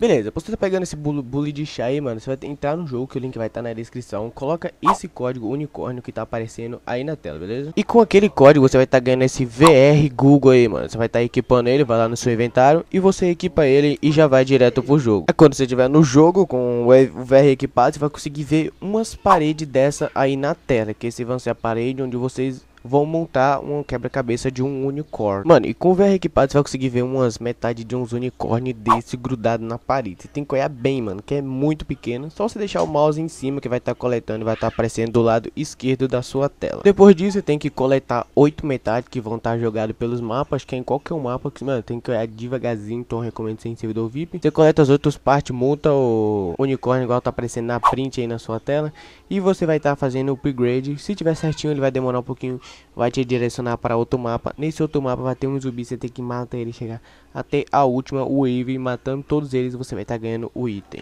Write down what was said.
Beleza, você tá pegando esse bully de chá aí, mano, você vai entrar no jogo, que o link vai estar tá na descrição. Coloca esse código unicórnio que tá aparecendo aí na tela, beleza? E com aquele código você vai estar tá ganhando esse VR Google aí, mano. Você vai estar tá equipando ele, vai lá no seu inventário e você equipa ele e já vai direto pro jogo. Aí quando você estiver no jogo com o VR equipado, você vai conseguir ver umas paredes dessa aí na tela, que esse vão ser a parede onde vocês vão montar um quebra-cabeça de um unicórnio. Mano, e com o VR equipado você vai conseguir ver umas metade de uns unicórnios desse grudado na parede. Você tem que olhar bem, mano, que é muito pequeno. Só você deixar o mouse em cima que vai estar tá coletando e vai estar tá aparecendo do lado esquerdo da sua tela. Depois disso, você tem que coletar oito metades que vão estar tá jogados pelos mapas, que é em qualquer um mapa que, mano, tem que olhar devagarzinho, então eu recomendo sem servidor VIP. Você coleta as outras partes, monta o unicórnio igual tá aparecendo na print aí na sua tela e você vai estar tá fazendo o upgrade. Se tiver certinho, ele vai demorar um pouquinho vai te direcionar para outro mapa. Nesse outro mapa vai ter um zumbi, você tem que matar ele chegar até a última wave, matando todos eles, você vai estar tá ganhando o item.